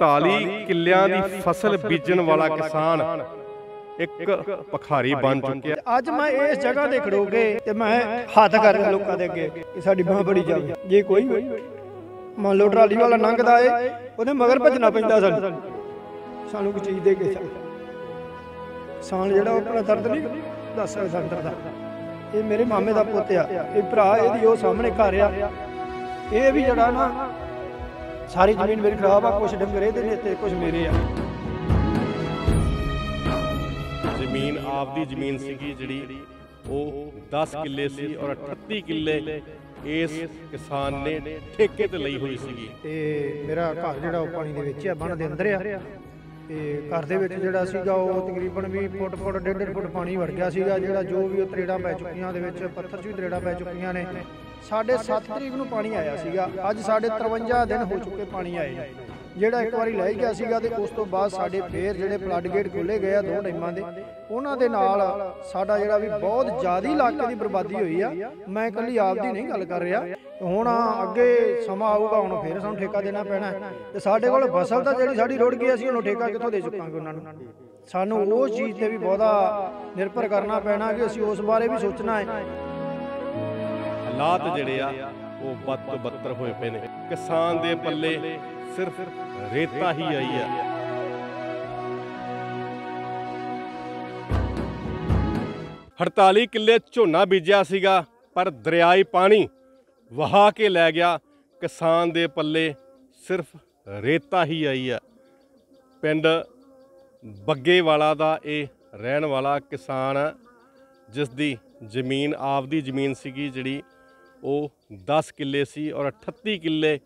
40 ਕਿੱਲਿਆਂ ਦੀ ਫਸਲ ਬੀਜਣ ਵਾਲਾ ਕਿਸਾਨ ਇੱਕ ਪਖਾਰੀ ਬਣ ਚੁੱਕਿਆ ਅੱਜ ਮੈਂ ਇਸ ਜਗ੍ਹਾ ਤੇ ਖੜੋ ਤੇ ਮੈਂ ਹੱਥ ਕਰ ਲੋਕਾਂ ਦੇ ਅੱਗੇ ਕਿ ਸਾਡੀ ਬਾਹ ਬੜੀ ਜਾਵੇ ਜੇ ਕੋਈ ਮੰਨ ਲਓ ਟਰਾਲੀ ਵਾਲਾ ਲੰਘਦਾ ਏ ਉਹਨੇ ਮਗਰ ਭੱਜਣਾ ਪੈਂਦਾ ਸਾਨੂੰ ਸਾਨੂੰ ਕੀ ਚੀਜ਼ ਦੇ ਕੇ ਸਾਨ ਜਿਹੜਾ ਉਹ ਆਪਣਾ ਦਰਦ ਨਹੀਂ ਦੱਸ ਸਕਦਾ ਅੰਦਰ ਦਾ ਇਹ ਮੇਰੇ ਮਾਮੇ ਦਾ ਪੁੱਤ ਆ ਇਹ ਭਰਾ ਇਹਦੀ ਉਹ ਸਾਹਮਣੇ ਘਰ ਆ ਇਹ ਵੀ ਜਿਹੜਾ ਨਾ ਸਾਰੀ ਜ਼ਮੀਨ ਮੇਰੀ ਖਰਾਬ ਆ ਕੁਝ ਡੰਗਰੇ ਦੇ ਨੇ ਤੇ ਕੁਝ ਮੇਰੇ ਆ ਜ਼ਮੀਨ ਆਪਦੀ ਜ਼ਮੀਨ ਸੀਗੀ ਜਿਹੜੀ ਉਹ 10 ਕਿੱਲੇ ਸੀ ਔਰ 38 ਕਿੱਲੇ ਇਸ ਕਿਸਾਨ ਨੇ ਠੇਕੇ ਤੇ ਲਈ ਹੋਈ ਸੀਗੀ ਤੇ ਮੇਰਾ ਘਰ ਜਿਹੜਾ ਉਹ ਪਾਣੀ ਦੇ ਵਿੱਚ ਆ ਬਣ ਦੇ ਅੰਦਰ ਆ ਤੇ ਘਰ ਦੇ ਵਿੱਚ ਜਿਹੜਾ ਸੀਗਾ ਉਹ ਤਕਰੀਬਨ ਵੀ ਫੁੱਟ ਫੁੱਟ ਡੇਢ ਡੇਢ ਫੁੱਟ ਪਾਣੀ ਵੜ ਗਿਆ ਸੀਗਾ ਜਿਹੜਾ ਜੋ ਵੀ ਉਹ ਤਰੇੜਾ ਪੈ ਚੁੱਕੀਆਂ ਦੇ ਵਿੱਚ ਪੱਥਰ 'ਚ ਵੀ ਤਰੇੜਾ ਪੈ ਚੁੱਕੀਆਂ ਨੇ ਸਾਡੇ 7 ਤਰੀਕ ਨੂੰ ਪਾਣੀ ਆਇਆ ਸੀਗਾ ਅੱਜ ਸਾਡੇ 53 ਦਿਨ ਹੋ ਚੁੱਕੇ ਪਾਣੀ ਆਏ ਨੇ ਜਿਹੜਾ ਇੱਕ ਵਾਰੀ ਲੈ ਗਿਆ ਸੀਗਾ ਤੇ ਉਸ ਤੋਂ ਬਾਅਦ ਸਾਡੇ ਫੇਰ ਜਿਹੜੇ ਫਲੱਡ ਗੇਟ ਖੁੱਲੇ ਗਏ ਆ ਦੋ ਡੈਮਾਂ ਦੇ ਉਹਨਾਂ ਦੇ ਨਾਲ ਸਾਡਾ ਜਿਹੜਾ ਵੀ ਬਹੁਤ ਜ਼ਿਆਦੀ ਇਲਾਕੇ ਦੀ ਬਰਬਾਦੀ ਹੋਈ ਆ ਮੈਂ ਇਕੱਲੀ ਆਪ ਦੀ ਨਹੀਂ ਗੱਲ ਕਰ ਰਿਹਾ ਹੁਣ ਅੱਗੇ ਸਮਾਂ ਆਊਗਾ ਹੁਣ ਫੇਰ ਸਾਨੂੰ ਠੇਕਾ ਦੇਣਾ ਪੈਣਾ ਤੇ ਸਾਡੇ ਕੋਲ ਫਸਲ ਤਾਂ ਜਿਹੜੀ ਸਾਡੀ ਰੁੜ ਗਈ ਅਸੀਂ ਉਹਨੂੰ ਠੇਕਾ ਕਿੱਥੋਂ ਦੇ ਚੁੱਕਾਂਗੇ ਉਹਨਾਂ ਨੂੰ ਸਾਨੂੰ ਉਹ ਚੀਜ਼ ਤੇ ਵੀ ਬਹੁਤਾ ਨਿਰਭਰ ਕਰਨਾ ਪੈਣਾ ਕਿ ਅਸੀਂ ਉਸ ਬਾਰੇ ਵੀ ਸੋਚਣਾ ਹੈ ਹਾਲਾਤ ਜਿਹੜੇ ਆ ਉਹ ਬਦ ਤੋਂ ਬੱਤਰ ਹੋਏ ਪਏ ਨੇ ਕਿਸਾਨ ਦੇ ਪੱਲੇ ਸਿਰਫ ਰੇਤਾ ਹੀ ਆਈ ਆ ਹੜਤਾਲੀ ਕਿੱਲੇ ਝੋਨਾ ਬੀਜਿਆ ਸੀਗਾ ਪਰ ਦਰਿਆਈ ਪਾਣੀ ਵਹਾ ਕੇ ਲੈ ਗਿਆ ਕਿਸਾਨ ਦੇ ਪੱਲੇ ਸਿਰਫ ਰੇਤਾ ਹੀ ਆਈ ਆ ਪਿੰਡ ਬੱਗੇ ਵਾਲਾ ਦਾ ਇਹ ਰਹਿਣ ਵਾਲਾ ਕਿਸਾਨ ਜਿਸ ਦੀ ਜ਼ਮੀਨ ਆਪਦੀ ਜ਼ਮੀਨ ਸੀਗੀ ਜਿਹੜੀ ਉਹ 10 ਕਿੱਲੇ ਸੀ ਔਰ 38 ਕਿੱਲੇ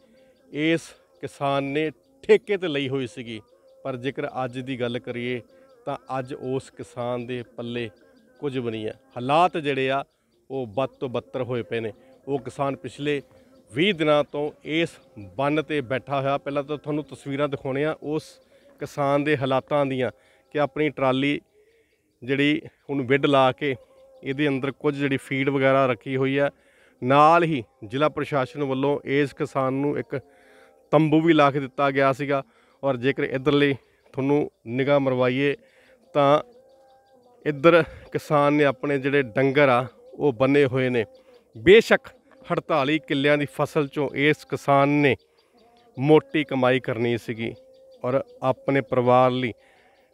ਇਸ ਕਿਸਾਨ ਨੇ ਠੇਕੇ ਤੇ ਲਈ ਹੋਈ ਸੀਗੀ ਪਰ ਜੇਕਰ ਅੱਜ ਦੀ ਗੱਲ ਕਰੀਏ ਤਾਂ ਅੱਜ ਉਸ ਕਿਸਾਨ ਦੇ ਪੱਲੇ ਕੁਝ ਵੀ ਨਹੀਂ ਹੈ ਹਾਲਾਤ ਜਿਹੜੇ ਆ ਉਹ ਬੱਤ ਤੋਂ ਬੱਤਰ ਹੋਏ ਪਏ ਨੇ ਉਹ ਕਿਸਾਨ ਪਿਛਲੇ 20 ਦਿਨਾਂ ਤੋਂ ਇਸ ਬੰਨ ਤੇ ਬੈਠਾ ਹੋਇਆ ਪਹਿਲਾਂ ਤਾਂ ਤੁਹਾਨੂੰ ਤਸਵੀਰਾਂ ਦਿਖਾਉਣੇ ਆ ਉਸ ਕਿਸਾਨ ਦੇ ਹਾਲਾਤਾਂ ਦੀਆਂ ਕਿ ਆਪਣੀ ਟਰਾਲੀ ਜਿਹੜੀ ਉਹਨੂੰ ਵਿੱਡ ਲਾ ਕੇ ਇਹਦੇ ਅੰਦਰ ਕੁਝ ਜਿਹੜੀ ਫੀਡ ਵਗੈਰਾ ਰੱਖੀ ਹੋਈ ਆ ਨਾਲ ਹੀ ਜ਼ਿਲ੍ਹਾ ਪ੍ਰਸ਼ਾਸਨ ਵੱਲੋਂ ਇਸ ਕਿਸਾਨ ਨੂੰ ਇੱਕ ਤੰਬੂ ਵੀ ਲਾ ਕੇ ਦਿੱਤਾ ਗਿਆ ਸੀਗਾ ਔਰ ਜੇਕਰ ਇਧਰਲੇ ਤੁਹਾਨੂੰ ਨਿਗਾਹ ਮਰਵਾਈਏ ਤਾਂ ਇੱਧਰ ਕਿਸਾਨ ਨੇ ਆਪਣੇ ਜਿਹੜੇ ਡੰਗਰ ਆ ਉਹ ਬੰਨੇ ਹੋਏ ਨੇ ਬੇਸ਼ੱਕ 48 ਕਿੱਲਿਆਂ ਦੀ ਫਸਲ ਚੋਂ ਇਸ ਕਿਸਾਨ ਨੇ ਮੋਟੀ ਕਮਾਈ ਕਰਨੀ ਸੀਗੀ ਔਰ ਆਪਣੇ ਪਰਿਵਾਰ ਲਈ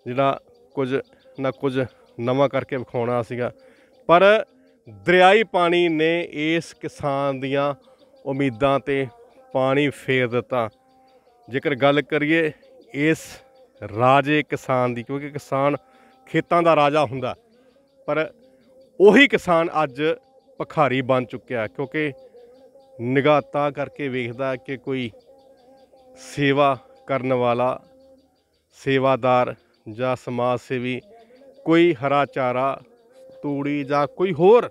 ਜਿਹੜਾ ਕੁਝ ਨਾ ਕੁਝ ਨਵਾਂ ਕਰਕੇ ਵਿਖਾਉਣਾ ਸੀਗਾ ਪਰ ਦਰਿਆਈ ਪਾਣੀ ਨੇ ਇਸ ਕਿਸਾਨ ਦੀਆਂ ਉਮੀਦਾਂ ਤੇ ਪਾਣੀ ਫੇਰ ਦਿੱਤਾ ਜੇਕਰ ਗੱਲ ਕਰੀਏ ਇਸ ਰਾਜੇ ਕਿਸਾਨ ਦੀ ਕਿਉਂਕਿ ਕਿਸਾਨ ਖੇਤਾਂ ਦਾ ਰਾਜਾ ਹੁੰਦਾ ਪਰ ਉਹੀ ਕਿਸਾਨ ਅੱਜ ਭਖਾਰੀ ਬਣ ਚੁੱਕਿਆ ਕਿਉਂਕਿ ਨਿਗਾਤਾ ਕਰਕੇ ਵੇਖਦਾ ਕਿ ਕੋਈ ਸੇਵਾ ਕਰਨ ਵਾਲਾ ਸੇਵਾਦਾਰ ਜਾਂ ਸਮਾਜ ਸੇਵੀ ਕੋਈ ਹਰਾ ਚਾਰਾ ਤੂੜੀ ਜਾਂ ਕੋਈ ਹੋਰ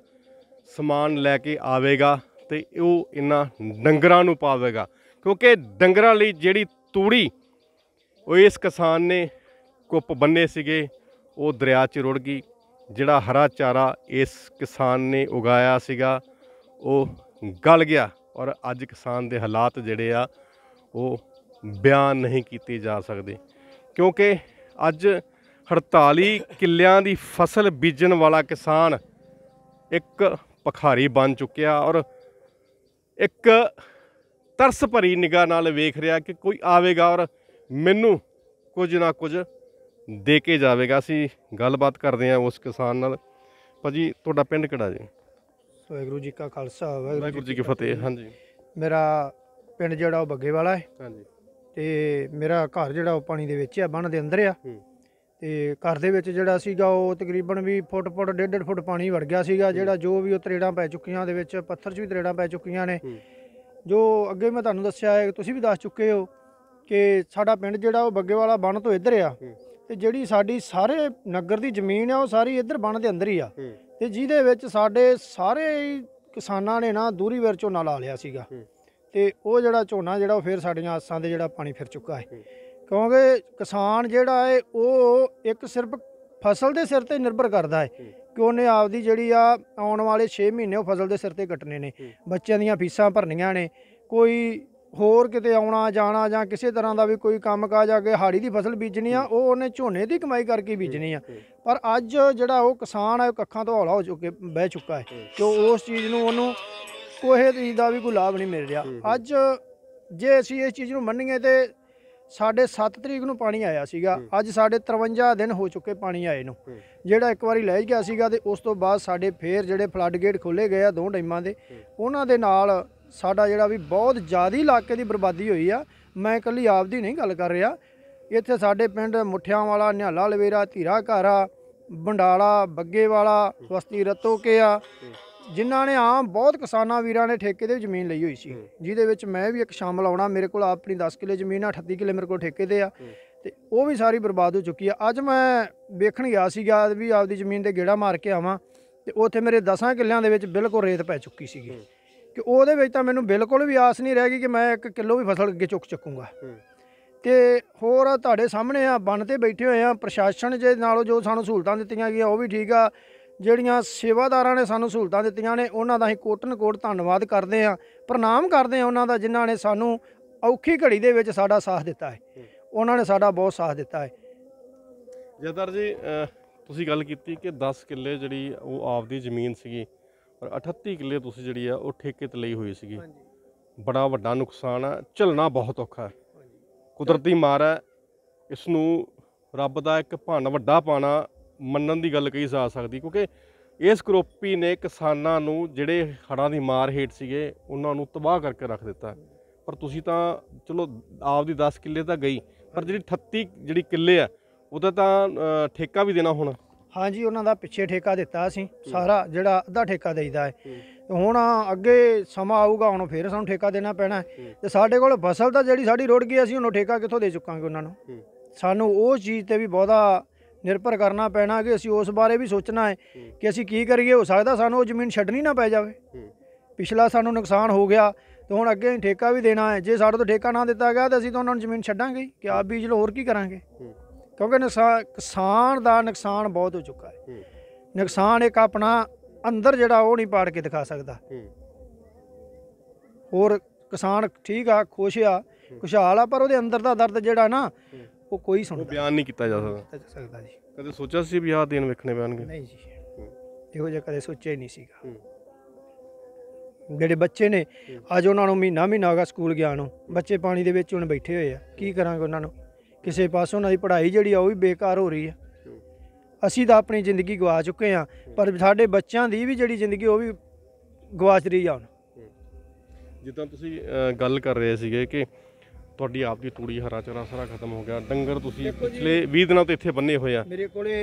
ਸਮਾਨ ਲੈ ਕੇ ਆਵੇਗਾ ਤੇ ਉਹ ਇਹਨਾਂ ਡੰਗਰਾਂ ਨੂੰ ਪਾਵੇਗਾ ਕਿਉਂਕਿ ਡੰਗਰਾਂ ਲਈ ਜਿਹੜੀ ਤੂੜੀ ਉਹ ਇਸ ਕਿਸਾਨ ਨੇ ਕੁੱਪ ਬੰਨੇ ਸੀਗੇ ਉਹ ਦਰਿਆ 'ਚ ਰੁੜ ਗਈ ਜਿਹੜਾ ਹਰਾ ਚਾਰਾ ਇਸ ਕਿਸਾਨ ਨੇ ਉਗਾਇਆ ਸੀਗਾ ਉਹ ਗਲ ਗਿਆ ਔਰ ਅੱਜ ਕਿਸਾਨ ਦੇ ਹਾਲਾਤ ਜਿਹੜੇ ਆ ਉਹ ਬਿਆਨ ਨਹੀਂ ਕੀਤੇ ਜਾ ਸਕਦੇ ਕਿਉਂਕਿ ਅੱਜ 48 ਕਿੱਲਿਆਂ ਦੀ ਫਸਲ ਬੀਜਣ ਵਾਲਾ ਕਿਸਾਨ ਇੱਕ ਪਖਾਰੀ ਬਣ ਚੁੱਕਿਆ ਔਰ ਇੱਕ ਤਰਸ ਭਰੀ ਨਿਗਾਹ ਨਾਲ ਵੇਖ ਰਿਹਾ ਕਿ ਕੋਈ ਆਵੇਗਾ ਔਰ ਮੈਨੂੰ ਕੁਝ ਨਾ ਕੁਝ ਦੇ ਕੇ ਜਾਵੇਗਾ ਅਸੀਂ ਗੱਲਬਾਤ ਕਰਦੇ ਹਾਂ ਉਸ ਕਿਸਾਨ ਨਾਲ ਭਾਜੀ ਤੁਹਾਡਾ ਪਿੰਡ ਕਿਹੜਾ ਜੀ ਵਾਹਿਗੁਰੂ ਜੀ ਕਾ ਖਾਲਸਾ ਵਾਹਿਗੁਰੂ ਜੀ ਕੀ ਫਤਿਹ ਹਾਂਜੀ ਮੇਰਾ ਪਿੰਡ ਜਿਹੜਾ ਉਹ ਬੱਗੇ ਵਾਲਾ ਹੈ ਹਾਂਜੀ ਤੇ ਮੇਰਾ ਘਰ ਜਿਹੜਾ ਉਹ ਪਾਣੀ ਦੇ ਵਿੱਚ ਆ ਬੰਨ ਦੇ ਅੰਦਰ ਆ ਤੇ ਘਰ ਦੇ ਵਿੱਚ ਜਿਹੜਾ ਸੀਗਾ ਉਹ ਤਕਰੀਬਨ ਵੀ ਫੁੱਟ ਫੁੱਟ ਡੇਢ ਡੇਢ ਫੁੱਟ ਪਾਣੀ ਵੜ ਗਿਆ ਸੀਗਾ ਜਿਹੜਾ ਜੋ ਵੀ ਉਹ ਤਰੇੜਾਂ ਪੈ ਚੁੱਕੀਆਂ ਉਹਦੇ ਵਿੱਚ ਪੱਥਰ 'ਚ ਵੀ ਤਰੇੜਾਂ ਪੈ ਚੁੱਕੀਆਂ ਨੇ ਜੋ ਅੱਗੇ ਮੈਂ ਤੁਹਾਨੂੰ ਦੱਸਿਆ ਹੈ ਤੁਸੀਂ ਵੀ ਦੱਸ ਚੁੱਕੇ ਹੋ ਕਿ ਸਾਡਾ ਪਿੰਡ ਜਿਹੜਾ ਉਹ ਬੱਗੇ ਵਾਲਾ ਬਣ ਤੋਂ ਇੱਧਰ ਆ ਤੇ ਜਿਹੜੀ ਸਾਡੀ ਸਾਰੇ ਨਗਰ ਦੀ ਜ਼ਮੀਨ ਆ ਉਹ ਸਾਰੀ ਇੱਧਰ ਬਣ ਦੇ ਅੰਦਰ ਹੀ ਆ ਤੇ ਜਿਹਦੇ ਵਿੱਚ ਸਾਡੇ ਸਾਰੇ ਕਿਸਾਨਾਂ ਨੇ ਨਾ ਦੂਰੀ ਵਿੱਚੋਂ ਝੋਨਾ ਲਾ ਲਿਆ ਸੀਗਾ ਤੇ ਉਹ ਜਿਹੜਾ ਝੋਨਾ ਜਿਹੜਾ ਉਹ ਫੇਰ ਸਾਡੀਆਂ ਆਸਾਂ ਦੇ ਜਿਹੜਾ ਪਾਣੀ ਫਿਰ ਚੁੱਕਾ ਹੈ ਕਿਉਂਕਿ ਕਿਸਾਨ ਜਿਹੜਾ ਹੈ ਉਹ ਇੱਕ ਸਿਰਫ ਫਸਲ ਦੇ ਸਿਰ ਤੇ ਨਿਰਭਰ ਕਰਦਾ ਹੈ ਕਿ ਉਹਨੇ ਆਪਦੀ ਜਿਹੜੀ ਆ ਆਉਣ ਵਾਲੇ 6 ਮਹੀਨੇ ਉਹ ਫਸਲ ਦੇ ਸਿਰ ਤੇ ਕੱਟਨੇ ਨੇ ਬੱਚਿਆਂ ਦੀਆਂ ਫੀਸਾਂ ਭਰਨੀਆਂ ਨੇ ਕੋਈ ਹੋਰ ਕਿਤੇ ਆਉਣਾ ਜਾਣਾ ਜਾਂ ਕਿਸੇ ਤਰ੍ਹਾਂ ਦਾ ਵੀ ਕੋਈ ਕੰਮਕਾਜ ਆ ਕੇ ਹਾੜੀ ਦੀ ਫਸਲ ਬੀਜਣੀ ਆ ਉਹ ਉਹਨੇ ਝੋਨੇ ਦੀ ਕਮਾਈ ਕਰਕੇ ਬੀਜਣੀ ਆ ਪਰ ਅੱਜ ਜਿਹੜਾ ਉਹ ਕਿਸਾਨ ਆ ਉਹ ਕੱਖਾਂ ਤੋਂ ਹੌਲਾ ਹੋ ਚੁੱਕੇ ਬਹਿ ਚੁੱਕਾ ਹੈ ਤੇ ਉਸ ਚੀਜ਼ ਨੂੰ ਉਹਨੂੰ ਕੋਹੇ ਦੀ ਦਾ ਵੀ ਕੋਈ ਲਾਭ ਨਹੀਂ ਮਿਲ ਰਿਹਾ ਅੱਜ ਜੇ ਅਸੀਂ ਇਸ ਚੀਜ਼ ਨੂੰ ਮੰਨੀਏ ਤੇ ਸਾਡੇ 7 ਤਰੀਕ ਨੂੰ ਪਾਣੀ ਆਇਆ ਸੀਗਾ ਅੱਜ ਸਾਡੇ 53 ਦਿਨ ਹੋ ਚੁੱਕੇ ਪਾਣੀ ਆਏ ਨੂੰ ਜਿਹੜਾ ਇੱਕ ਵਾਰੀ ਲੈ ਗਿਆ ਸੀਗਾ ਤੇ ਉਸ ਤੋਂ ਬਾਅਦ ਸਾਡੇ ਫੇਰ ਜਿਹੜੇ ਫਲੱਡ ਗੇਟ ਖੋਲੇ ਗਏ ਆ ਦੋ ਡੈਮਾਂ ਦੇ ਉਹਨਾਂ ਦੇ ਨਾਲ ਸਾਡਾ ਜਿਹੜਾ ਵੀ ਬਹੁਤ ਜ਼ਿਆਦੀ ਇਲਾਕੇ ਦੀ ਬਰਬਾਦੀ ਹੋਈ ਆ ਮੈਂ ਇਕੱਲੀ ਆਪਦੀ ਨਹੀਂ ਗੱਲ ਕਰ ਰਿਹਾ ਇੱਥੇ ਸਾਡੇ ਪਿੰਡ ਮੁੱਠਿਆਂ ਵਾਲਾ ਨਿਹਾਲਾ ਲਵੇਰਾ ਧੀਰਾ ਘਾਰਾ ਬੰਡਾਲਾ ਬੱਗੇ ਵਾਲਾ ਸਵਸਤੀ ਰਤੋਕੇ ਆ ਜਿਨ੍ਹਾਂ ਨੇ ਆਮ ਬਹੁਤ ਕਿਸਾਨਾਂ ਵੀਰਾਂ ਨੇ ਠੇਕੇ ਦੇ ਜ਼ਮੀਨ ਲਈ ਹੋਈ ਸੀ ਜਿਹਦੇ ਵਿੱਚ ਮੈਂ ਵੀ ਇੱਕ ਸ਼ਾਮਲ ਆਉਣਾ ਮੇਰੇ ਕੋਲ ਆਪਣੀ 10 ਕਿੱਲੇ ਜ਼ਮੀਨ 38 ਕਿੱਲੇ ਮੇਰੇ ਕੋਲ ਠੇਕੇ ਤੇ ਆ ਤੇ ਉਹ ਵੀ ਸਾਰੀ ਬਰਬਾਦ ਹੋ ਚੁੱਕੀ ਆ ਅੱਜ ਮੈਂ ਵੇਖਣ ਗਿਆ ਸੀਗਾ ਵੀ ਆਪਦੀ ਜ਼ਮੀਨ ਦੇ ਗੇੜਾ ਮਾਰ ਕੇ ਆਵਾਂ ਤੇ ਉੱਥੇ ਮੇਰੇ 10 ਕਿੱਲਿਆਂ ਦੇ ਵਿੱਚ ਬਿਲਕੁਲ ਰੇਤ ਪੈ ਚੁੱਕੀ ਸੀਗੀ ਕਿ ਉਹਦੇ ਵਿੱਚ ਤਾਂ ਮੈਨੂੰ ਬਿਲਕੁਲ ਵੀ ਆਸ ਨਹੀਂ ਰਹਿ ਗਈ ਕਿ ਮੈਂ 1 ਕਿਲੋ ਵੀ ਫਸਲ ਅੱਗੇ ਚੁੱਕ ਚੱਕੂਗਾ ਤੇ ਹੋਰ ਤੁਹਾਡੇ ਸਾਹਮਣੇ ਆ ਬਣ ਤੇ ਬੈਠੇ ਹੋਏ ਆ ਪ੍ਰਸ਼ਾਸਨ ਦੇ ਨਾਲੋਂ ਜੋ ਸਾਨੂੰ ਸਹੂਲਤਾਂ ਦਿੱਤੀਆਂ ਗਈਆਂ ਉਹ ਵੀ ਠੀਕ ਆ ਜਿਹੜੀਆਂ ਸੇਵਾਦਾਰਾਂ ਨੇ ਸਾਨੂੰ ਸਹੂਲਤਾਂ ਦਿੱਤੀਆਂ ਨੇ ਉਹਨਾਂ ਦਾ ਹੀ ਕੋਟਨ ਕੋਟ ਧੰਨਵਾਦ ਕਰਦੇ ਆ ਪ੍ਰਣਾਮ ਕਰਦੇ ਆ ਉਹਨਾਂ ਦਾ ਜਿਨ੍ਹਾਂ ਨੇ ਸਾਨੂੰ ਔਖੀ ਘੜੀ ਦੇ ਵਿੱਚ ਸਾਡਾ ਸਾਥ ਦਿੱਤਾ ਹੈ ਉਹਨਾਂ ਨੇ ਸਾਡਾ ਬਹੁਤ ਸਾਥ ਦਿੱਤਾ ਹੈ ਜਦਰ ਜੀ ਤੁਸੀਂ ਗੱਲ ਕੀਤੀ ਕਿ 10 ਕਿੱਲੇ ਜਿਹੜੀ ਉਹ ਆਪਦੀ ਜ਼ਮੀਨ ਸੀਗੀ ਔਰ 38 ਕਿੱਲੇ ਤੁਸੀਂ ਜਿਹੜੀ ਆ ਉਹ ਠੇਕੇ ਤੇ ਲਈ ਹੋਈ ਸੀਗੀ ਬੜਾ ਵੱਡਾ ਨੁਕਸਾਨ ਆ ਝਲਣਾ ਬਹੁਤ ਔਖਾ ਹੈ ਕੁਦਰਤੀ ਮਾਰ ਹੈ ਇਸ ਨੂੰ ਰੱਬ ਦਾ ਇੱਕ ਭਾਣਾ ਵੱਡਾ ਪਾਣਾ ਮੰਨਣ ਦੀ ਗੱਲ ਕਹੀ ਜਾ ਸਕਦੀ ਕਿਉਂਕਿ ਇਸ ਕਰੋਪੀ ਨੇ ਕਿਸਾਨਾਂ ਨੂੰ ਜਿਹੜੇ ਹੜਾਂ ਦੀ ਮਾਰ ਹੇਠ ਸੀਗੇ ਉਹਨਾਂ ਨੂੰ ਤਬਾਹ ਕਰਕੇ ਰੱਖ ਦਿੱਤਾ ਪਰ ਤੁਸੀਂ ਤਾਂ ਚਲੋ ਆਪ ਦੀ 10 ਕਿੱਲੇ ਤਾਂ ਗਈ ਪਰ ਜਿਹੜੀ 38 ਜਿਹੜੀ ਕਿੱਲੇ ਆ ਉਹਦਾ ਤਾਂ ਠੇਕਾ ਵੀ ਦੇਣਾ ਹੋਣਾ ਹਾਂਜੀ ਉਹਨਾਂ ਦਾ ਪਿੱਛੇ ਠੇਕਾ ਦਿੱਤਾ ਸੀ ਸਾਰਾ ਜਿਹੜਾ ਅੱਧਾ ਠੇਕਾ ਦੇਈਦਾ ਹੈ ਹੁਣ ਅੱਗੇ ਸਮਾਂ ਆਊਗਾ ਹੁਣ ਫੇਰ ਸਾਨੂੰ ਠੇਕਾ ਦੇਣਾ ਪੈਣਾ ਤੇ ਸਾਡੇ ਕੋਲ ਫਸਲ ਤਾਂ ਜਿਹੜੀ ਸਾਡੀ ਰੁੜ ਗਈ ਅਸੀਂ ਉਹਨੂੰ ਠੇਕਾ ਕਿੱਥੋਂ ਦੇ ਚੁੱਕਾਂਗੇ ਉਹਨਾਂ ਨੂੰ ਸਾਨੂੰ ਉਹ ਚੀਜ਼ ਤੇ ਵੀ ਬਹੁਤਾ ਨਿਰਭਰ ਕਰਨਾ ਪੈਣਾ ਕਿ ਅਸੀਂ ਉਸ ਬਾਰੇ ਵੀ ਸੋਚਣਾ ਹੈ ਕਿ ਅਸੀਂ ਕੀ ਕਰੀਏ ਹੋ ਸਕਦਾ ਸਾਨੂੰ ਉਹ ਜ਼ਮੀਨ ਛੱਡਣੀ ਨਾ ਪੈ ਜਾਵੇ ਪਿਛਲਾ ਸਾਨੂੰ ਨੁਕਸਾਨ ਹੋ ਗਿਆ ਤੇ ਹੁਣ ਅੱਗੇ ਠੇਕਾ ਵੀ ਦੇਣਾ ਹੈ ਜੇ ਸਾਡੇ ਤੋਂ ਠੇਕਾ ਨਾ ਦਿੱਤਾ ਗਿਆ ਤਾਂ ਅਸੀਂ ਤਾਂ ਉਹਨਾਂ ਨੂੰ ਜ਼ਮੀਨ ਛੱਡਾਂਗੇ ਕਿ ਆਪ ਵੀ ਲੋ ਹੋਰ ਕੀ ਕਰਾਂਗੇ ਕਿਉਂਕਿ ਕਿਸਾਨ ਦਾ ਨੁਕਸਾਨ ਬਹੁਤ ਹੋ ਚੁੱਕਾ ਹੈ ਨੁਕਸਾਨ ਇੱਕ ਆਪਣਾ ਅੰਦਰ ਜਿਹੜਾ ਉਹ ਨਹੀਂ ਪਾੜ ਕੇ ਦਿਖਾ ਸਕਦਾ ਹੋਰ ਕਿਸਾਨ ਠੀਕ ਆ ਖੁਸ਼ ਆ ਖੁਸ਼ਹਾਲ ਆ ਪਰ ਉਹਦੇ ਅੰਦਰ ਦਾ ਦਰਦ ਜਿਹੜਾ ਨਾ ਉਹ ਕੋਈ ਉਹ ਸੁਣਦਾ ਬਿਆਨ ਨਹੀਂ ਕੀਤਾ ਜਾ ਸਕਦਾ ਸਕਦਾ ਜੀ ਕਦੇ ਸੋਚਿਆ ਸੀ ਵੀ ਆਹ ਦਿਨ ਵੇਖਣੇ ਪੈਣਗੇ ਨਹੀਂ ਜੀ ਇਹੋ ਜਿਹਾ ਕਦੇ ਸੋਚਿਆ ਹੀ ਨਹੀਂ ਸੀਗਾ ਜਿਹੜੇ ਬੱਚੇ ਨੇ ਅੱਜ ਉਹਨਾਂ ਨੂੰ ਮਹੀਨਾ ਮਹੀਨਾ ਹੋ ਗਿਆ ਸਕੂਲ ਗਿਆ ਨੂੰ ਬੱਚੇ ਪਾਣੀ ਦੇ ਵਿੱਚ ਹੁਣ ਬੈਠੇ ਹੋਏ ਆ ਕੀ ਕਰਾਂਗੇ ਉਹਨਾਂ ਨੂੰ ਕਿਸੇ ਪਾਸੋਂ ਉਹਨਾਂ ਦੀ ਪੜ੍ਹਾਈ ਜਿਹੜੀ ਆ ਉਹ ਵੀ ਬੇਕਾਰ ਹੋ ਰਹੀ ਆ ਅਸੀਂ ਤਾਂ ਆਪਣੀ ਜ਼ਿੰਦਗੀ ਗਵਾ ਚੁੱਕੇ ਆ ਪਰ ਸਾਡੇ ਬੱਚਿਆਂ ਦੀ ਵੀ ਜਿਹੜੀ ਜ਼ਿੰਦਗੀ ਉਹ ਵੀ ਗਵਾਚ ਰਹੀ ਆ ਹੁਣ ਜਿੱਦਾਂ ਤੁਸੀਂ ਗੱਲ ਕਰ ਰਹੇ ਸੀਗੇ ਕਿ ਤੁਹਾਡੀ ਆਪ ਦੀ ਤੂੜੀ ਹਰਾ ਚਰਾ ਸਾਰਾ ਖਤਮ ਹੋ ਗਿਆ ਡੰਗਰ ਤੁਸੀਂ ਪਿਛਲੇ 20 ਦਿਨਾਂ ਤੋਂ ਇੱਥੇ ਬੰਨੇ ਹੋਏ ਆ ਮੇਰੇ ਕੋਲੇ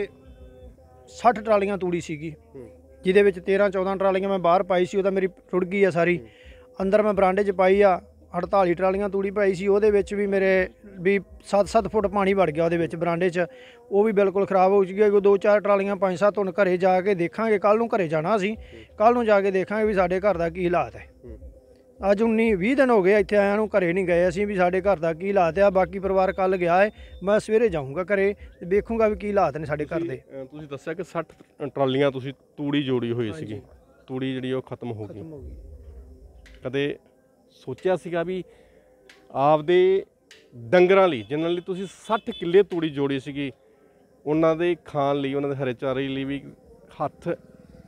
60 ਟਰਾਲੀਆਂ ਤੂੜੀ ਸੀਗੀ ਜਿਹਦੇ ਵਿੱਚ 13 14 ਟਰਾਲੀਆਂ ਮੈਂ ਬਾਹਰ ਪਾਈ ਸੀ ਉਹਦਾ ਮੇਰੀ ਟੁੱਟ ਗਈ ਆ ਸਾਰੀ ਅੰਦਰ ਮੈਂ ਬਰਾਂਡੇ 'ਚ ਪਾਈ ਆ 48 ਟਰਾਲੀਆਂ ਤੂੜੀ ਪਾਈ ਸੀ ਉਹਦੇ ਵਿੱਚ ਵੀ ਮੇਰੇ ਵੀ 7-7 ਫੁੱਟ ਪਾਣੀ ਵੜ ਗਿਆ ਉਹਦੇ ਵਿੱਚ ਬਰਾਂਡੇ 'ਚ ਉਹ ਵੀ ਬਿਲਕੁਲ ਖਰਾਬ ਹੋ ਚੁੱਕੀ ਹੈ ਕੋ 2-4 ਟਰਾਲੀਆਂ 5-7 ਹੁਣ ਘਰੇ ਜਾ ਕੇ ਦੇਖਾਂਗੇ ਕੱਲ ਨੂੰ ਘਰੇ ਜਾਣਾ ਸੀ ਕੱਲ ਨੂੰ ਜਾ ਕੇ ਦੇਖਾਂਗੇ ਵੀ ਸਾਡੇ ਘਰ ਦਾ ਕੀ ਹਾਲਾਤ ਹੈ ਅੱਜ 19 20 ਦਿਨ ਹੋ ਗਏ ਇੱਥੇ ਆਇਆਂ ਨੂੰ ਘਰੇ ਨਹੀਂ ਗਏ ਅਸੀਂ ਵੀ ਸਾਡੇ ਘਰ ਦਾ ਕੀ ਹਾਲਾਤ ਆ ਬਾਕੀ ਪਰਿਵਾਰ ਕੱਲ ਗਿਆ ਹੈ ਮੈਂ ਸਵੇਰੇ ਜਾਊਂਗਾ ਘਰੇ ਤੇ ਵੇਖੂੰਗਾ ਵੀ ਕੀ ਹਾਲਾਤ ਨੇ ਸਾਡੇ ਘਰ ਦੇ ਤੁਸੀਂ ਦੱਸਿਆ ਕਿ 60 ਟਰਾਲੀਆਂ ਤੁਸੀਂ ਤੂੜੀ ਜੋੜੀ ਹੋਈ ਸੀਗੀ ਤੂੜੀ ਜਿਹੜੀ ਉਹ ਖਤਮ ਹੋ ਗਈ ਖਤਮ ਹੋ ਗਈ ਕਦੇ ਸੋਚਿਆ ਸੀਗਾ ਵੀ ਆਪਦੇ ਡੰਗਰਾਂ ਲਈ ਜਿਨ੍ਹਾਂ ਲਈ ਤੁਸੀਂ 60 ਕਿੱਲੇ ਤੂੜੀ ਜੋੜੀ ਸੀਗੀ ਉਹਨਾਂ ਦੇ ਖਾਣ ਲਈ ਉਹਨਾਂ ਦੇ ਹਰੇ ਚਾਰੇ ਲਈ ਵੀ ਹੱਥ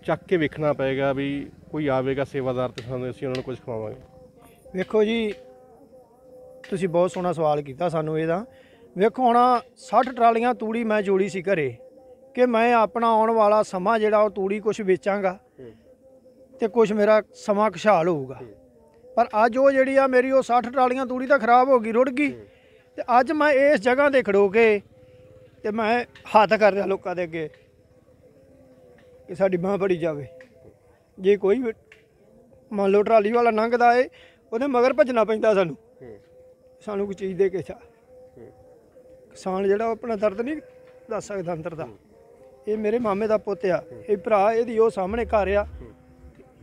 ਚੱਕ ਕੇ ਵੇਖਣਾ ਪਏਗਾ ਵੀ ਕੋਈ ਆਵੇਗਾ ਸੇਵਾਦਾਰ ਤੇ ਸਾਨੂੰ ਅਸੀਂ ਉਹਨਾਂ ਨੂੰ ਕੁਝ ਖਵਾਵਾਂਗੇ ਵੇਖੋ ਜੀ ਤੁਸੀਂ ਬਹੁਤ ਸੋਹਣਾ ਸਵਾਲ ਕੀਤਾ ਸਾਨੂੰ ਇਹਦਾ ਵੇਖੋ ਹੁਣ 60 ਟਰਾਲੀਆਂ ਤੂੜੀ ਮੈਂ ਜੋੜੀ ਸੀ ਘਰੇ ਕਿ ਮੈਂ ਆਪਣਾ ਆਉਣ ਵਾਲਾ ਸਮਾਂ ਜਿਹੜਾ ਉਹ ਤੂੜੀ ਕੁਝ ਵੇਚਾਂਗਾ ਤੇ ਕੁਝ ਮੇਰਾ ਸਮਾਂ ਖਸ਼ਾਲ ਹੋਊਗਾ ਪਰ ਅੱਜ ਉਹ ਜਿਹੜੀ ਆ ਮੇਰੀ ਉਹ 60 ਟਰਾਲੀਆਂ ਤੂੜੀ ਤਾਂ ਖਰਾਬ ਹੋ ਗਈ ਰੁੜ ਗਈ ਤੇ ਅੱਜ ਮੈਂ ਇਸ ਜਗ੍ਹਾ ਤੇ ਖੜੋ ਕੇ ਤੇ ਮੈਂ ਹੱਥ ਕਰ ਰਿਹਾ ਲੋਕਾਂ ਦੇ ਅੱਗੇ ਕਿ ਸਾਡੀ ਬਾਹ ਫੜੀ ਜਾਵੇ ਜੇ ਕੋਈ ਮੰਨ ਲਓ ਟਰਾਲੀ ਵਾਲਾ ਲੰਘਦਾ ਏ ਉਹਦੇ ਮਗਰ ਭੱਜਣਾ ਪੈਂਦਾ ਸਾਨੂੰ ਸਾਨੂੰ ਕੋਈ ਚੀਜ਼ ਦੇ ਕੇ ਚਾ ਕਿਸਾਨ ਜਿਹੜਾ ਆਪਣਾ ਦਰਦ ਨਹੀਂ ਦੱਸ ਸਕਦਾ ਅੰਦਰ ਦਾ ਇਹ ਮੇਰੇ ਮਾਮੇ ਦਾ ਪੁੱਤ ਆ ਇਹ ਭਰਾ ਇਹਦੀ ਉਹ ਸਾਹਮਣੇ ਘਰ ਆ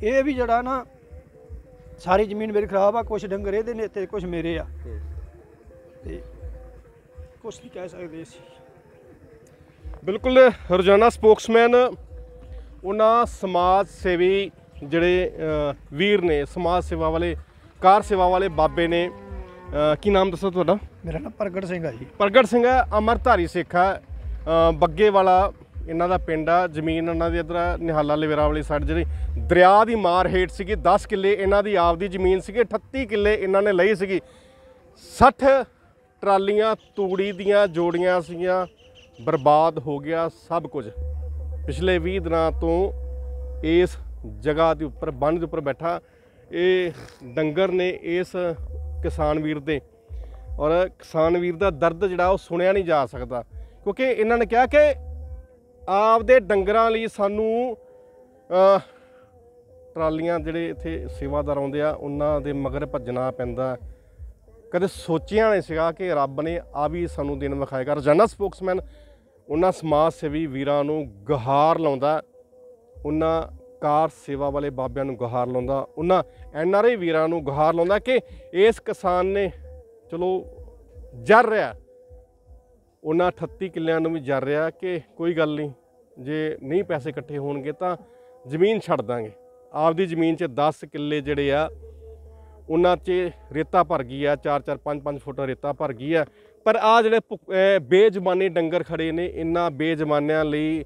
ਇਹ ਵੀ ਜਿਹੜਾ ਨਾ ਸਾਰੀ ਜ਼ਮੀਨ ਮੇਰੀ ਖਰਾਬ ਆ ਕੁਝ ਡੰਗਰ ਇਹਦੇ ਨੇ ਤੇ ਕੁਝ ਮੇਰੇ ਆ ਤੇ ਕੁਝ ਨਹੀਂ ਕਹਿ ਸਕਦੇ ਅਸੀਂ ਬਿਲਕੁਲ ਰੋਜ਼ਾਨਾ ਸਪੋਕਸਮੈਨ ਉਹਨਾਂ ਸਮਾਜ ਸੇਵੀ ਜਿਹੜੇ ਵੀਰ ਨੇ ਸਮਾਜ ਸੇਵਾ ਵਾਲੇ ਕਾਰ ਸੇਵਾ ਵਾਲੇ ਬਾਬੇ ਨੇ ਕੀ ਨਾਮ ਦੱਸੋ ਤੁਹਾਡਾ ਮੇਰਾ ਨਾਮ ਪ੍ਰਗਟ ਸਿੰਘ ਆ ਜੀ ਪ੍ਰਗਟ ਸਿੰਘ ਹੈ ਅਮਰਧਾਰੀ ਸਿੱਖ ਹੈ ਬੱਗੇ ਵਾਲਾ ਇਹਨਾਂ ਦਾ ਪਿੰਡ ਆ ਜ਼ਮੀਨ ਇਹਨਾਂ ਦੀ ਇਧਰ ਨਿਹਾਲਾ ਲਵੇਰਾ ਵਾਲੀ ਸਾਈਡ ਜਿਹੜੀ ਦਰਿਆ ਦੀ ਮਾਰ ਹੇਠ ਸੀਗੀ 10 ਕਿੱਲੇ ਇਹਨਾਂ ਦੀ ਆਪਦੀ ਜ਼ਮੀਨ ਸੀਗੀ 38 ਕਿੱਲੇ ਇਹਨਾਂ ਨੇ ਲਈ ਸੀਗੀ 60 ਟਰਾਲੀਆਂ ਤੂੜੀ ਦੀਆਂ ਜੋੜੀਆਂ ਸੀਆਂ ਬਰਬਾਦ ਹੋ ਗਿਆ ਸਭ ਕੁਝ ਪਿਛਲੇ 20 ਦਿਨਾਂ ਤੋਂ ਇਸ ਜਗ੍ਹਾ ਦੇ ਉੱਪਰ ਬੰਨ ਦੇ ਉੱਪਰ ਬੈਠਾ ਇਹ ਡੰਗਰ ਨੇ ਇਸ ਕਿਸਾਨ ਵੀਰ ਦੇ ਔਰ ਕਿਸਾਨ ਵੀਰ ਦਾ ਦਰਦ ਜਿਹੜਾ ਉਹ ਸੁਣਿਆ ਨਹੀਂ ਜਾ ਸਕਦਾ ਕਿਉਂਕਿ ਇਹਨਾਂ ਨੇ ਕਿਹਾ ਕਿ ਆਪਦੇ ਡੰਗਰਾਂ ਲਈ ਸਾਨੂੰ ਟਰਾਲੀਆਂ ਜਿਹੜੇ ਇੱਥੇ ਸੇਵਾਦਾਰ ਆਉਂਦੇ ਆ ਉਹਨਾਂ ਦੇ ਮਗਰ ਭੱਜਣਾ ਪੈਂਦਾ ਕਦੇ ਸੋਚਿਆ ਨਹੀਂ ਸੀਗਾ ਕਿ ਰੱਬ ਨੇ ਆ ਵੀ ਸਾਨੂੰ ਦਿਨ ਵਿਖਾਏਗਾ ਰੋਜ਼ਾਨਾ ਸਪੋਕਸਮੈਨ ਉਹਨਾਂ ਸਮਾਜ ਸੇਵੀ ਵੀਰਾਂ ਨੂੰ ਗਹਾਰ ਲਾਉਂਦਾ ਉਹਨਾਂ ਕਾਰ ਸੇਵਾ ਵਾਲੇ ਬਾਬਿਆਂ ਨੂੰ ਗਹਾਰ ਲਾਉਂਦਾ ਉਹਨਾਂ ਐਨ ਆਰ ਆਈ ਵੀਰਾਂ ਨੂੰ ਗਹਾਰ ਲਾਉਂਦਾ ਕਿ ਇਸ ਕਿਸਾਨ ਨੇ ਚਲੋ ਜਰ ਰਿਹਾ ਉਹਨਾਂ 38 ਕਿੱਲਿਆਂ ਨੂੰ ਵੀ ਜਰ ਰਿਹਾ ਕਿ ਕੋਈ ਗੱਲ ਨਹੀਂ ਜੇ ਨਹੀਂ ਪੈਸੇ ਇਕੱਠੇ ਹੋਣਗੇ ਤਾਂ ਜ਼ਮੀਨ ਛੱਡ ਦਾਂਗੇ ਆਪਦੀ ਜ਼ਮੀਨ 'ਚ 10 ਕਿੱਲੇ ਜਿਹੜੇ ਆ ਉਹਨਾਂ 'ਚ ਰੇਤਾ ਭਰ ਗਈ ਆ 4 4 5 5 ਫੁੱਟ ਰੇਤਾ ਭਰ ਗਈ ਆ ਪਰ ਆ ਜਿਹੜੇ ਬੇਜ਼ਮਾਨੇ ਡੰਗਰ ਖੜੇ ਨੇ ਇੰਨਾ ਬੇਜ਼ਮਾਨਿਆਂ ਲਈ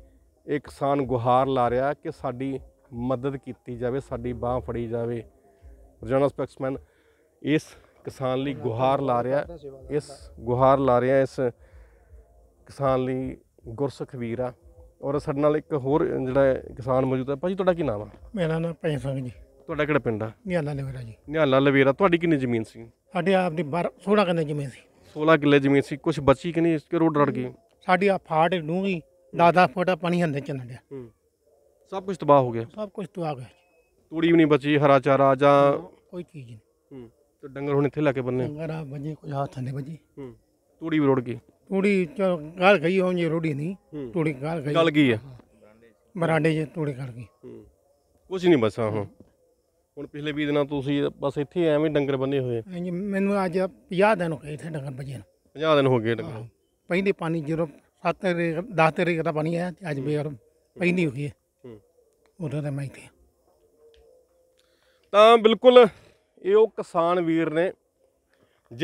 ਇੱਕ ਕਿਸਾਨ ਗੁਹਾਰ ਲਾ ਰਿਹਾ ਕਿ ਸਾਡੀ ਮਦਦ ਕੀਤੀ ਜਾਵੇ ਸਾਡੀ ਬਾਹ ਫੜੀ ਜਾਵੇ ਰੋਜ਼ਾਨਾ ਸਪੈਕਸਮੈਨ ਇਸ ਕਿਸਾਨ ਲਈ ਗੁਹਾਰ ਲਾ ਰਿਹਾ ਇਸ ਗੁਹਾਰ ਲਾ ਰਿਹਾ ਇਸ ਕਿਸਾਨ ਲਈ ਗੁਰਸਖਵੀਰ ਆ ਔਰ ਸਾਡੇ ਨਾਲ ਇੱਕ ਹੋਰ ਜਿਹੜਾ ਕਿਸਾਨ ਮੌਜੂਦ ਹੈ ਭਾਜੀ ਤੁਹਾਡਾ ਕੀ ਨਾਮ ਆ ਮੇਰਾ ਨਾਮ ਭਾਈ ਸਿੰਘ ਜੀ ਤੁਹਾਡਾ ਕਿਹੜਾ ਪਿੰਡ ਆ ਨਿਹਾਲਾ ਲਵੇਰਾ ਜੀ ਨਿਹਾਲਾ ਲਵੇਰਾ ਤੁਹਾਡੀ ਕਿੰਨੀ ਜ਼ਮੀਨ ਸੀ ਸਾਡੇ ਆਪ ਦੀ 12 16 ਕਿੰਨੇ ਜ਼ਮੀਨ ਸੀ 16 ਕਿੱਲੇ ਜ਼ਮੀਨ ਸੀ ਕੁਝ ਬਚੀ ਕਿ ਨਹੀਂ ਇਸ ਕੇ ਰੋਡ ਰੜ ਗਈ ਸਾਡੀ ਆ ਫਾੜ ਨੂੰ 10-10 ਫੁੱਟ ਪਾਣੀ ਹੰਦੇ ਚੰਨ ਡਿਆ ਸਭ ਕੁਝ ਤਬਾਹ ਹੋ ਗਿਆ ਸਭ ਕੁਝ ਤਬਾਹ ਗਿਆ ਤੂੜੀ ਵੀ ਨਹੀਂ ਬਚੀ ਹਰਾ ਚਾਰਾ ਜਾਂ ਕੋਈ ਚੀਜ਼ ਨਹੀਂ ਹੂੰ, ਤੇ ਡੰਗਰ ਹੁਣ ਇੱਥੇ ਲਾ ਕੇ ਬੰਨੇ ਡੰਗਰ ਆ ਬੰਨੇ ਕੋਈ ਹੱਥ ਨਹੀਂ ਬਜੀ ਹੂੰ, ਤੂੜੀ ਵੀ ਰੋੜ ਗਈ ਤੂੜੀ ਚ ਗਾਲ ਗਈ ਹੋਂ ਜੀ ਰੋੜੀ ਨਹੀਂ ਤੂੜੀ ਗਾਲ ਗਈ ਗਲ ਗਈ ਹੈ ਬਰਾਂਡੇ 'ਚ ਤੂੜੀ ਗਲ ਗਈ ਕੁਝ ਨਹੀਂ ਬਸਾ ਹੁਣ ਹੁਣ ਪਿਛਲੇ 20 ਦਿਨਾਂ ਤੋਂ ਤੁਸੀਂ ਬਸ ਇੱਥੇ ਐਵੇਂ ਡੰਗਰ ਬੰਨੇ ਹੋਏ ਆ ਹਾਂਜੀ ਮੈਨੂੰ ਅੱਜ 50 ਦਿਨ ਹੋ ਗਏ ਇੱਥੇ ਡੰਗਰ ਬੰਨੇ ਨੂੰ 50 ਦਿਨ ਹੋ ਗਏ ਡੰਗਰ ਪਹਿਲੇ ਪਾਣੀ ਜਦੋਂ 7 ਤਰੀਕ 10 ਤਰੀਕ ਦਾ ਪਾਣੀ ਆਇਆ ਤੇ ਅੱਜ ਬੇਰ ਪਹਿਲੀ ਹੋਈ ਹੈ ਉਹਦਾ ਤਾਂ ਮੈਂ ਇੱਥੇ ਤਾਂ ਬਿਲਕੁਲ ਇਹ ਉਹ ਕਿਸਾਨ ਵੀਰ ਨੇ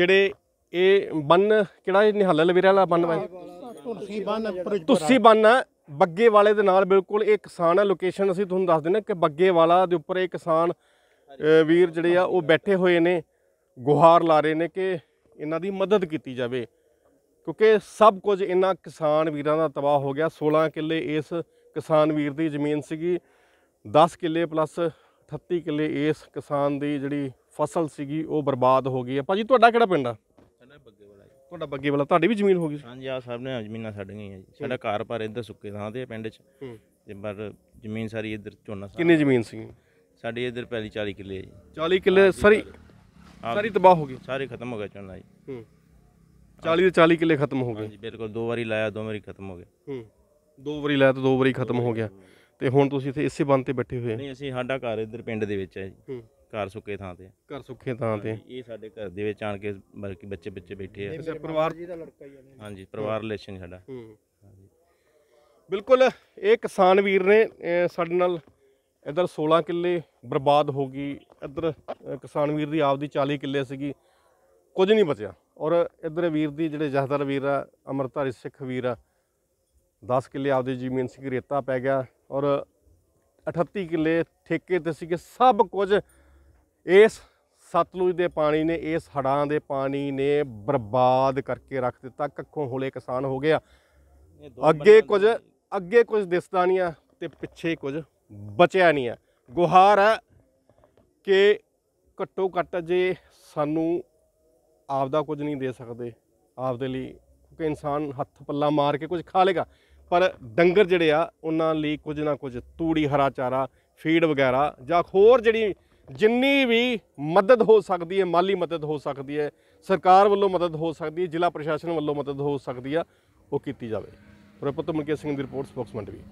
ਜਿਹੜੇ ਇਹ ਬੰਨ ਕਿਹੜਾ ਇਹ ਨਿਹਾਲਾ ਲਵੇਰਾ ਵਾਲਾ ਬੰਨ ਵਾ ਤੁਸੀਂ ਬੰਨ ਤੁਸੀਂ ਬੰਨ ਬੱਗੇ ਵਾਲੇ ਦੇ ਨਾਲ ਬਿਲਕੁਲ ਇਹ ਕਿਸਾਨ ਹੈ ਲੋਕੇਸ਼ਨ ਅਸੀਂ ਤੁਹਾਨੂੰ ਦੱਸ ਦਿੰਦੇ ਕਿ ਬੱਗੇ ਵਾਲਾ ਦੇ ਉੱਪਰ ਇਹ ਕਿਸਾਨ ਵੀਰ ਜਿਹੜੇ ਆ ਉਹ ਬੈਠੇ ਹੋਏ ਨੇ ਗੁਹਾਰ ਲਾ ਰਹੇ ਨੇ ਕਿ ਇਹਨਾਂ ਦੀ ਮਦਦ ਕੀਤੀ ਜਾਵੇ ਕਿਉਂਕਿ ਸਭ ਕੁਝ ਇਹਨਾਂ ਕਿਸਾਨ ਵੀਰਾਂ ਦਾ ਤਬਾਹ ਹੋ ਗਿਆ 16 ਕਿੱਲੇ ਇਸ ਕਿਸਾਨ ਵੀਰ ਦੀ ਜ਼ਮੀਨ ਸੀਗੀ 10 ਕਿੱਲੇ ਪਲੱਸ 38 ਕਿੱਲੇ ਇਸ ਕਿਸਾਨ ਦੀ ਜਿਹੜੀ ਫਸਲ ਸੀਗੀ ਉਹ ਬਰਬਾਦ ਹੋ ਗਈ ਆ ਭਾਜੀ ਤੁਹਾਡਾ ਕਿਹੜਾ ਪਿੰਡ ਆ ਤੁਹਾਡਾ ਬੱਗੇ ਵਾਲਾ ਤੁਹਾਡੀ ਵੀ ਜ਼ਮੀਨ ਹੋ ਗਈ ਹਾਂਜੀ ਆ ਸਾਹਿਬ ਨੇ ਜ਼ਮੀਨਾਂ ਛੱਡ ਗਈਆਂ ਜੀ ਸਾਡਾ ਘਰ ਪਰ ਇੱਧਰ ਸੁੱਕੇ ਥਾਂ ਤੇ ਪਿੰਡ 'ਚ ਤੇ ਪਰ ਜ਼ਮੀਨ ਸਾਰੀ ਇੱਧਰ ਝੋਨਾ ਕਿੰਨੀ ਜ਼ਮੀਨ ਸੀ ਸਾਡੇ ਇਧਰ ਪਹਿਲੀ 40 ਕਿੱਲੇ ਜੀ 40 ਕਿੱਲੇ ਸਾਰੀ ਸਾਰੀ ਤਬਾਹ ਹੋ ਗਈ ਸਾਰੇ ਖਤਮ ਹੋ ਗਏ ਝੋਨਾ ਜੀ ਹੂੰ 40 ਦੇ 40 ਕਿੱਲੇ ਖਤਮ ਹੋ ਗਏ ਹਾਂਜੀ ਬਿਲਕੁਲ ਦੋ ਵਾਰੀ ਲਾਇਆ ਦੋ ਵਾਰੀ ਖਤਮ ਹੋ ਗਿਆ ਹੂੰ ਦੋ ਵਾਰੀ ਲਾਇਆ ਤੇ ਦੋ ਵਾਰੀ ਖਤਮ ਹੋ ਗਿਆ ਤੇ ਹੁਣ ਤੁਸੀਂ ਇੱਥੇ ਇਸੇ ਬੰਨ ਤੇ ਬੈਠੇ ਹੋਏ ਨਹੀਂ ਅਸੀਂ ਸਾਡਾ ਘਰ ਇਧਰ ਪਿੰਡ ਦੇ ਵਿੱਚ ਹੈ ਜੀ ਹੂੰ ਘਰ ਸੁੱਕੇ ਥਾਂ ਤੇ ਘਰ ਸੁੱਕੇ ਥਾਂ ਤੇ ਇਹ ਸਾਡੇ ਘਰ ਦੇ ਵਿੱਚ ਆਣ ਕੇ ਬਲਕਿ ਬੱਚੇ ਬੱਚੇ ਬੈਠੇ ਆ ਅੱਛਾ ਪਰਿਵਾਰ ਜੀ ਦਾ ਹੀ ਹਾਂਜੀ ਪਰਿਵਾਰ ਰਿਲੇਸ਼ਨ ਸਾਡਾ ਹੂੰ ਬਿਲਕੁਲ ਇਹ ਕਿਸਾਨ ਵੀਰ ਨੇ ਸਾਡੇ ਨਾਲ ਇਧਰ 16 ਕਿੱਲੇ ਬਰਬਾਦ ਹੋ ਗਈ ਇਧਰ ਕਿਸਾਨ ਵੀਰ ਦੀ ਆਪਦੀ 40 ਕਿੱਲੇ ਸੀਗੀ ਕੁਝ ਨਹੀਂ ਬਚਿਆ ਔਰ ਇਧਰ ਵੀਰ ਦੀ ਜਿਹੜੇ ਜਹਦਰ ਵੀਰ ਆ ਅਮਰਤਾਰੀ ਸਿੱਖ ਵੀਰ ਆ 10 ਕਿੱਲੇ ਆਪਦੀ ਜ਼ਮੀਨ ਸੀ ਰੇਤਾ ਪੈ ਗਿਆ ਔਰ 38 ਕਿੱਲੇ ਠੇਕੇ ਤੇ ਸੀਗੇ ਸਭ ਕੁਝ ਇਸ ਸਤਲੁਜ ਦੇ ਪਾਣੀ ਨੇ ਇਸ ਹੜਾਂ ਦੇ ਪਾਣੀ ਨੇ ਬਰਬਾਦ ਕਰਕੇ ਰੱਖ ਦਿੱਤਾ ਕੱਖੋਂ ਹੋਲੇ ਕਿਸਾਨ ਹੋ ਗਿਆ ਅੱਗੇ ਕੁਝ ਅੱਗੇ ਕੁਝ ਦਿਸਦਾ ਨਹੀਂ ਆ ਤੇ ਪਿੱਛੇ ਕੁਝ ਬਚਿਆ ਨਹੀਂ ਹੈ ਗੁਹਾਰ ਹੈ ਕਿ ਘੱਟੋ ਘੱਟ ਜੇ ਸਾਨੂੰ ਆਪ ਦਾ ਕੁਝ ਨਹੀਂ ਦੇ ਸਕਦੇ ਆਪ ਦੇ ਲਈ ਕਿ ਇਨਸਾਨ ਹੱਥ ਪੱਲਾ ਮਾਰ ਕੇ ਕੁਝ ਖਾ ਲੇਗਾ ਪਰ ਡੰਗਰ ਜਿਹੜੇ ਆ ਉਹਨਾਂ ਲਈ ਕੁਝ ਨਾ ਕੁਝ ਤੂੜੀ ਹਰਾ ਚਾਰਾ ਫੀਡ ਵਗੈਰਾ ਜਾਂ ਹੋਰ ਜਿਹੜੀ ਜਿੰਨੀ ਵੀ ਮਦਦ ਹੋ ਸਕਦੀ ਹੈ ਮਾਲੀ ਮਦਦ ਹੋ ਸਕਦੀ ਹੈ ਸਰਕਾਰ ਵੱਲੋਂ ਮਦਦ ਹੋ ਸਕਦੀ ਹੈ ਜ਼ਿਲ੍ਹਾ ਪ੍ਰਸ਼ਾਸਨ ਵੱਲੋਂ ਮਦਦ ਹੋ ਸਕਦੀ ਆ ਉਹ ਕੀਤੀ ਜਾਵੇ ਪ੍ਰਪਤ ਮੁਕੇ ਸਿੰਘ ਦੀ ਰਿਪੋਰਟ ਸਪੋਕਸਮੈਨ ਵੀ